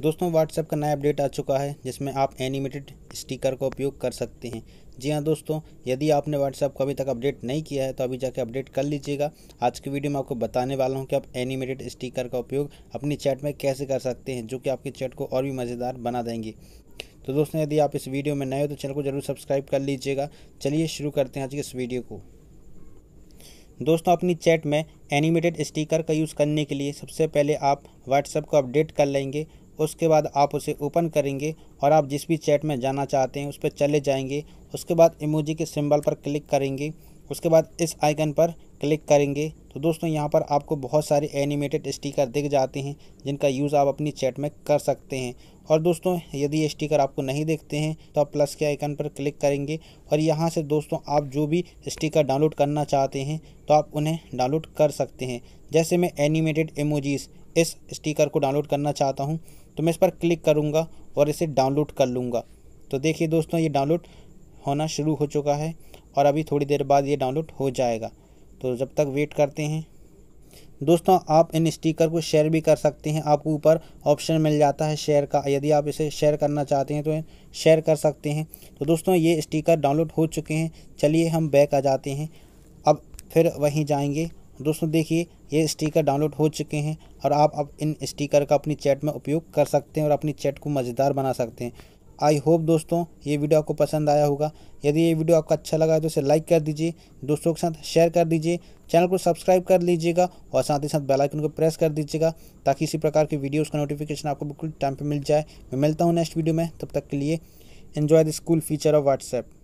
दोस्तों व्हाट्सएप का नया अपडेट आ चुका है जिसमें आप एनिमेटेड स्टिकर का उपयोग कर सकते हैं जी हाँ दोस्तों यदि आपने व्हाट्सएप को अभी तक अपडेट नहीं किया है तो अभी जाके अपडेट कर लीजिएगा आज की वीडियो में आपको बताने वाला हूँ कि आप एनिमेटेड स्टिकर का उपयोग अपनी चैट में कैसे कर सकते हैं जो कि आपकी चैट को और भी मज़ेदार बना देंगे तो दोस्तों यदि आप इस वीडियो में नए हो तो चैनल को जरूर सब्सक्राइब कर लीजिएगा चलिए शुरू करते हैं आज की इस वीडियो को दोस्तों अपनी चैट में एनिमेटेड स्टिकर का यूज़ करने के लिए सबसे पहले आप व्हाट्सएप को अपडेट कर लेंगे उसके बाद आप उसे ओपन करेंगे और आप जिस भी चैट में जाना चाहते हैं उस पर चले जाएंगे उसके बाद इमोजी के सिंबल पर क्लिक करेंगे उसके बाद इस आइकन पर क्लिक करेंगे तो दोस्तों यहाँ पर आपको बहुत सारे एनिमेटेड स्टिकर दिख जाते हैं जिनका यूज़ आप अपनी चैट में कर सकते हैं और दोस्तों यदि ये स्टिकर आपको नहीं देखते हैं तो आप प्लस के आइकन पर क्लिक करेंगे और यहाँ से दोस्तों आप जो भी स्टिकर डाउनलोड करना चाहते हैं तो आप उन्हें डाउनलोड कर सकते हैं जैसे मैं एनिमेटेड एमोजीज़ इस स्टिकर को डाउनलोड करना चाहता हूँ तो मैं इस पर क्लिक करूँगा और इसे डाउनलोड कर लूँगा तो देखिए दोस्तों ये डाउनलोड होना शुरू हो चुका है और अभी थोड़ी देर बाद ये डाउनलोड हो जाएगा तो जब तक वेट करते हैं दोस्तों आप इन स्टिकर को शेयर भी कर सकते हैं आपको ऊपर ऑप्शन मिल जाता है शेयर का यदि आप इसे शेयर करना चाहते हैं तो शेयर कर सकते हैं तो दोस्तों ये स्टिकर डाउनलोड हो चुके हैं चलिए हम बैक आ जाते हैं अब फिर वहीं जाएंगे दोस्तों देखिए ये स्टिकर डाउनलोड हो चुके हैं और आप अब इन स्टिकर का अपनी चैट में उपयोग कर सकते हैं और अपनी चैट को मज़ेदार बना सकते हैं आई होप दोस्तों ये वीडियो आपको पसंद आया होगा यदि ये वीडियो आपको अच्छा लगा है तो इसे लाइक कर दीजिए दोस्तों के साथ शेयर कर दीजिए चैनल को सब्सक्राइब कर लीजिएगा और साथ ही साथ बेल आइकन को प्रेस कर दीजिएगा ताकि इसी प्रकार की वीडियोस का नोटिफिकेशन आपको बिल्कुल टाइम पर मिल जाए मैं मिलता हूँ नेक्स्ट वीडियो में तब तक के लिए enjoy the school feature of WhatsApp